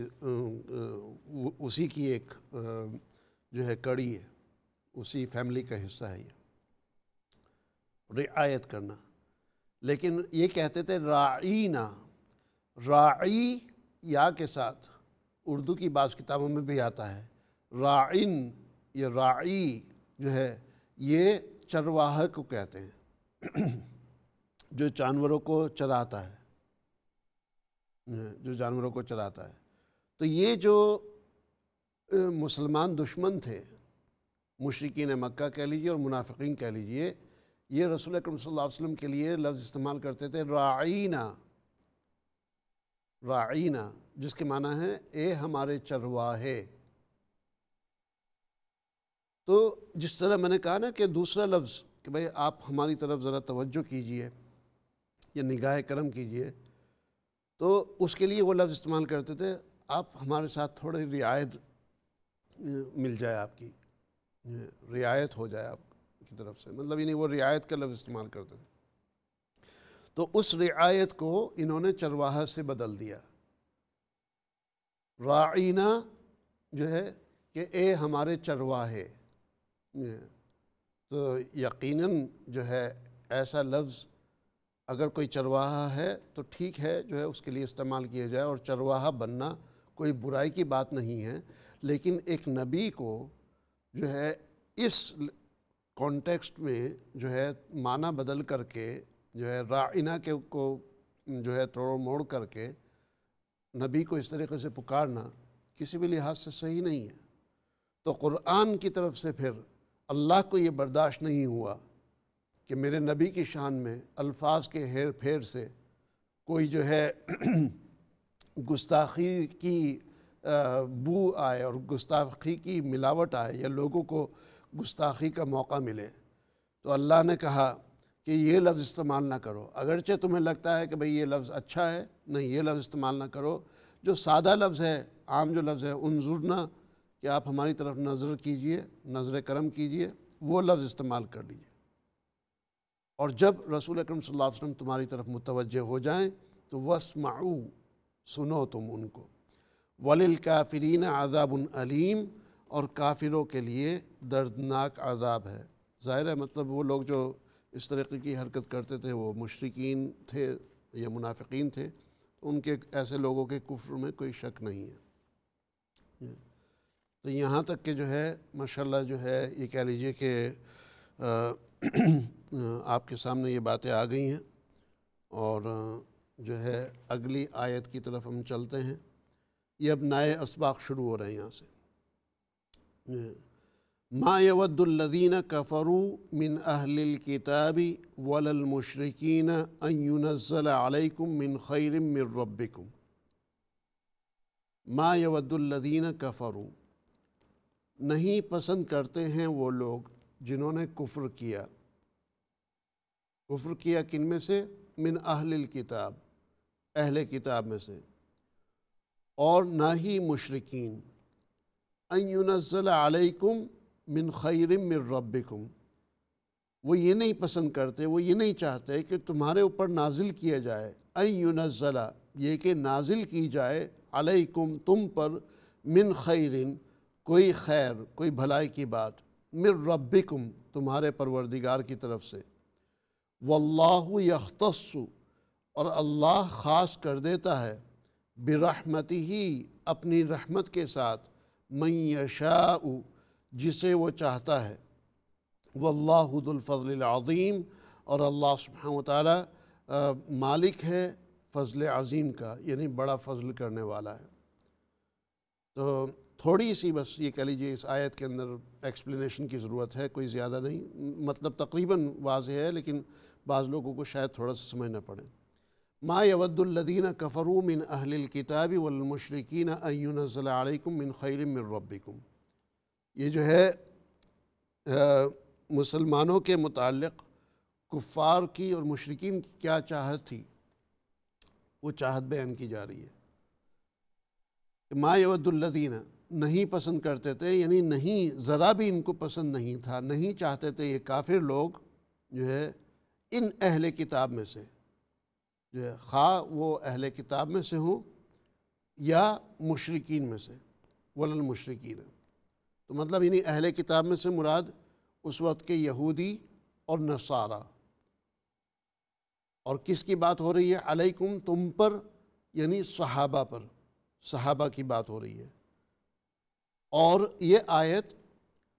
उसी की एक जो है कड़ी है उसी फैमिली का हिस्सा है ये रियायत करना लेकिन ये कहते थे राइना राई या के साथ उर्दू की बाज़ किताबों में भी आता है राइन या राई जो है ये चरवाह को कहते हैं जो जानवरों को चराता है जो जानवरों को चराता है तो ये जो मुसलमान दुश्मन थे मुशरकिन मक्का कह लीजिए और मुनाफिक कह लीजिए ये रसूल अक्रम वसल्लम के लिए लफ्ज़ इस्तेमाल करते थे राइना राइना जिसके माना है ए हमारे चरवाहे तो जिस तरह मैंने कहा ना कि दूसरा लफ्ज़ कि भाई आप हमारी तरफ ज़रा तवज्जो कीजिए या निगाह करम कीजिए तो उसके लिए वो लफ्ज़ इस्तेमाल करते थे आप हमारे साथ थोड़े रियायत मिल जाए आपकी रियायत हो जाए आपकी तरफ से मतलब यानी वो रियायत का लफ्ज़ इस्तेमाल करते थे तो उस रियायत को इन्होंने चरवाहा से बदल दिया राइना जो है कि ए हमारे चरवाहे तो यकीनन जो है ऐसा लफ्ज़ अगर कोई चरवाहा है तो ठीक है जो है उसके लिए इस्तेमाल किया जाए और चरवाहा बनना कोई बुराई की बात नहीं है लेकिन एक नबी को जो है इस कॉन्टेक्स्ट में जो है माना बदल करके जो है राइना के को जो है तोड़ मोड़ करके नबी को इस तरीके से पुकारना किसी भी लिहाज से सही नहीं है तो क़ुरान की तरफ से फिर अल्लाह को ये बर्दाश्त नहीं हुआ कि मेरे नबी की शान में अल्फाज के हेर फेर से कोई जो है गुस्ताखी की बू आए और गुस्ताखी की मिलावट आए या लोगों को गुस्ताखी का मौका मिले तो अल्लाह ने कहा कि ये लफ्ज़ इस्तेमाल ना करो अगरचे तुम्हें लगता है कि भाई ये लफ्ज़ अच्छा है नहीं ये लफ्ज़ इस्तेमाल ना करो जो सादा लफ्ज़ है आम जो लफ्ज़ है उनजुरना कि आप हमारी तरफ नज़र कीजिए नज़र करम कीजिए वो लफ्ज़ इस्तेमाल कर लीजिए और जब रसूल अलैहि वसम तुम्हारी तरफ मुतवज्जे हो जाएं तो वसमाऊ सुनो तुम उनको वलिल काफिरीन आज़ाबन अलीम और काफिरों के लिए दर्दनाक आज़ाब है ज़ाहिर है मतलब वो लोग जो इस तरीके की हरकत करते थे वो मशरकिन थे या मुनाफिकीन थे तो उनके ऐसे लोगों के कुफ्र में कोई शक नहीं है तो यहाँ तक कि जो है माशाल्लाह जो है ये कह लीजिए कि आपके सामने ये बातें आ गई हैं और जो है अगली आयत की तरफ हम चलते हैं ये अब नए इसबाक शुरू हो रहे हैं यहाँ से माँ यवद्दीन कफ़रू मिन अहल किताबी वलमशरकिन अनज़लकुम मिन खैर मिन रबिकुम माँ कफ़रू नहीं पसंद करते हैं वो लोग जिन्होंने कुफ्र किया कुफ्र किया किन में से मिन अहल किताब अहल किताब में से और ना ही मुशरकिन अनज़लकुम मिन खैरम मिन रबिकुम वो ये नहीं पसंद करते वो ये नहीं चाहते कि तुम्हारे ऊपर नाजिल किया जाए अयुनज़ला ये कि नाजिल की जाए अलैकुम तुम पर मिन खैरिन कोई खैर कोई भलाई की बात मिर रब्बिकुम तुम्हारे परवरदिगार की तरफ से वल्लाह यख्तस्सु और अल्लाह ख़ास कर देता है बिरहमती ही अपनी रहमत के साथ मैशा जिसे वो चाहता है वल्लाफ़ल और अल्लाह सुबह ताली मालिक है फ़ज़ल अज़ीम का यानी बड़ा फ़ज़ल करने वाला है तो थोड़ी सी बस ये कह लीजिए इस आयत के अंदर एक्सप्लेनेशन की ज़रूरत है कोई ज़्यादा नहीं मतलब तकरीबन वाज है लेकिन बाज़ लोगों को शायद थोड़ा सा समझना पड़े मा यवद्दीन कफ़रू मिन अहल किताब वलमशरकिन अयुनज़लकुम मिन खैर मिन ये जो है मुसलमानों के मुतक़ कुफ़ार की और मशरकिन की क्या चाहत थी वो चाहत बयान की जा रही है माँ यवदुल्लदीना नहीं पसंद करते थे यानी नहीं ज़रा भी इनको पसंद नहीं था नहीं चाहते थे ये काफिर लोग जो है इन अहल किताब में से जो है खा वो अहल किताब में से हों या मुशरकिन में से वलन मुशरकिन तो मतलब इन्हीं अहल किताब में से मुराद उस वक्त के यहूदी और नसारा और किसकी बात हो रही है अलैकुम तुम पर यानी सहाबा पर सहाबा की बात हो रही है और ये आयत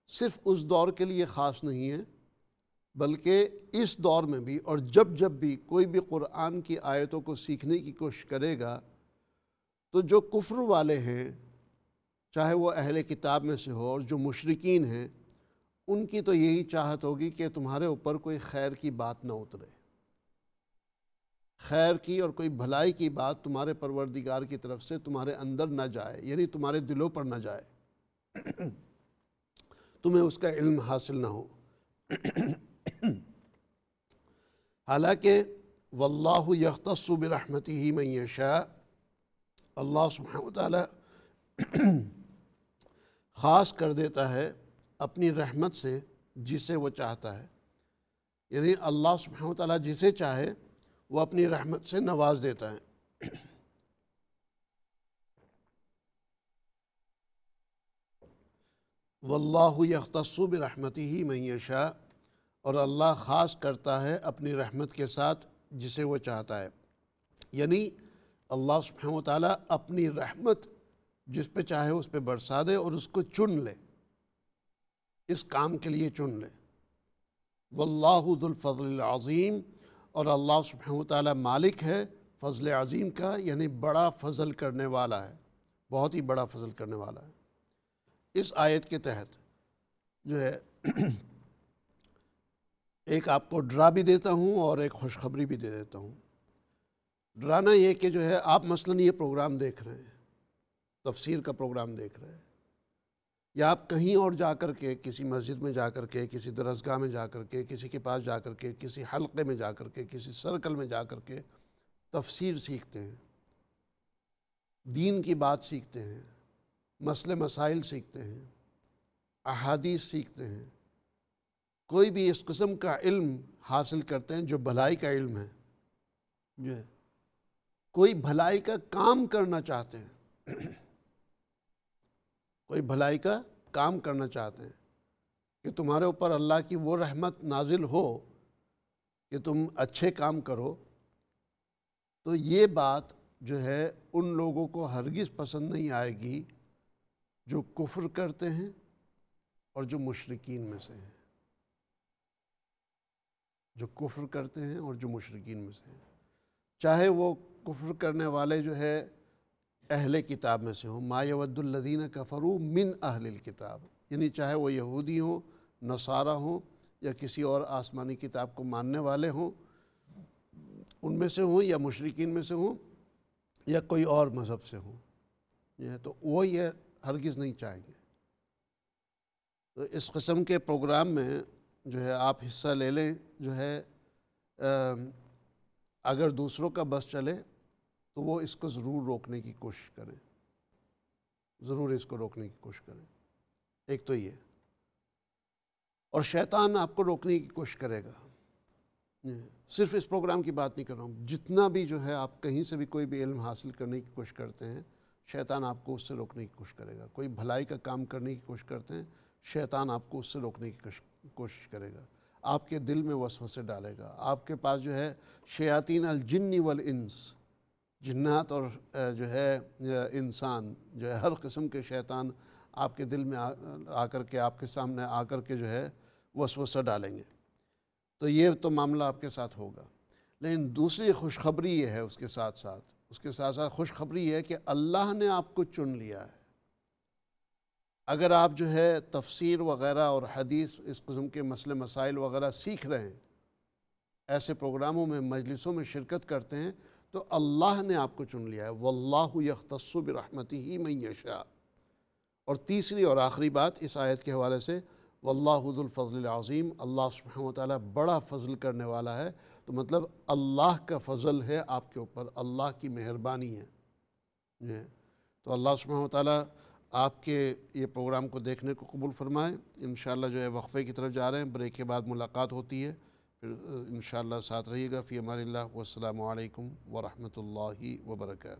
सिर्फ उस दौर के लिए ख़ास नहीं है बल्कि इस दौर में भी और जब जब भी कोई भी कुरान की आयतों को सीखने की कोशिश करेगा तो जो कुफ्र वाले हैं चाहे वो अहल किताब में से हो और जो मशरकिन हैं उनकी तो यही चाहत होगी कि तुम्हारे ऊपर कोई खैर की बात ना उतरे खैर की और कोई भलाई की बात तुम्हारे परवरदिगार की तरफ से तुम्हारे अंदर ना जाए यानी तुम्हारे दिलों पर ना जाए तुम्हें उसका इल्म हासिल ना हो हालांकि वल्लाहु यख्तसुब रहमती ही मैं शाह अल्लाह सुबह ताली ख़ास कर देता है अपनी रहमत से जिसे वो चाहता है यानी अल्लाह सुबह जिसे चाहे वो अपनी रहमत से नवाज देता है वल्लाख्तसुब रहमती ही मैशा और अल्लाह ख़ास करता है अपनी रहमत के साथ जिसे वो चाहता है यानी अल्लाह सुबह ताली अपनी रहमत जिस पे चाहे उस पर बरसा दे और उसको चुन ले इस काम के लिए चुन ले वल्लाफज़लज़ीम और अल्लाह सुबह ताली मालिक है फ़ज़ल अज़ीम का यानी बड़ा फ़ज़ल करने वाला है बहुत ही बड़ा फ़ज़ल करने वाला है इस आयत के तहत जो है एक आपको ड्रा भी देता हूँ और एक खुशखबरी भी दे देता हूँ डराना ये कि जो है आप मसलन ये प्रोग्राम देख रहे हैं तफसीर का प्रोग्राम देख रहे हैं या आप कहीं और जा कर के किसी मस्जिद में जा कर के किसी दरसगाह में जा कर के किसी के पास जा कर के किसी हलक़े में जा कर के किसी सर्कल में जा कर के तफसीर सीखते हैं दीन की बात सीखते हैं मसले मसाइल सीखते हैं अहादीस सीखते हैं कोई भी इस कस्म का इल्म हासिल करते हैं जो भलाई का इल्म है जो है कोई भलाई का काम करना चाहते हैं कोई भलाई का काम करना चाहते हैं कि तुम्हारे ऊपर अल्लाह की वो रहमत नाजिल हो कि तुम अच्छे काम करो तो ये बात जो है उन लोगों को हरगिज़ पसंद नहीं आएगी जो कुफ्र करते हैं और जो मुशरकिन में से हैं जो कुफ्र करते हैं और जो मुशरकिन में से हैं चाहे वो कुफ्र करने वाले जो है अहल किताब में से हों मायवद्दुल्लदीन कफ़रू मिन अहल किताब यानी चाहे वो यहूदी हों नसारा हों या किसी और आसमानी किताब को मानने वाले हों उनमें से हों या मुशरकिन में से हों या कोई और मज़हब से हों तो वो ये हरगिज़ नहीं चाहेंगे तो इस कस्म के प्रोग्राम में जो है आप हिस्सा ले लें जो है आ, अगर दूसरों का बस चले तो वो इसको ज़रूर रोकने की कोशिश करें ज़रूर इसको रोकने की कोशिश करें एक तो ये और शैतान आपको रोकने की कोशिश करेगा सिर्फ इस प्रोग्राम की बात नहीं कर रहा हूँ जितना भी जो है आप कहीं से भी कोई भी इल्म हासिल करने की कोशिश करते हैं शैतान आपको उससे रोकने की कोशिश करेगा कोई भलाई का काम करने की कोशिश करते हैं शैतान आपको उससे रोकने की कोशिश करेगा आपके दिल में वसवसे डालेगा आपके पास जो है शयातीन अल जिन्नी वल इंस जिन्नात और जो है इंसान जो है हर किस्म के शैतान आपके दिल में आकर के आपके सामने आकर के जो है वसवसा डालेंगे तो ये तो मामला आपके साथ होगा लेकिन दूसरी खुशखबरी ये है उसके साथ साथ उसके साथ साथ खुशखबरी है कि अल्लाह ने आपको चुन लिया है अगर आप जो है तफसीर वगैरह और हदीस इस कस्म के मसले मसाइल वगैरह सीख रहे हैं ऐसे प्रोग्रामों में मजलिसों में शिरकत करते हैं तो अल्लाह ने आपको चुन लिया है वल्लाह यख्तसब रहमती ही मैशा और तीसरी और आखिरी बात इस आयत के हवाले से वल्लाजुल्फ़ल अज़ीम अल्लाह सुबह बड़ा फ़जल करने वाला है तो मतलब अल्लाह का फजल है आपके ऊपर अल्लाह की मेहरबानी है तो अल्लाह सुबह ताली आपके ये प्रोग्राम को देखने को कबूल फरमाएँ इन जो है वक्फ़े की तरफ जा रहे हैं ब्रेक के बाद मुलाकात होती है फिर इन साथ रहिएगा फ़ी अमाल वसलकम वरहल वर्का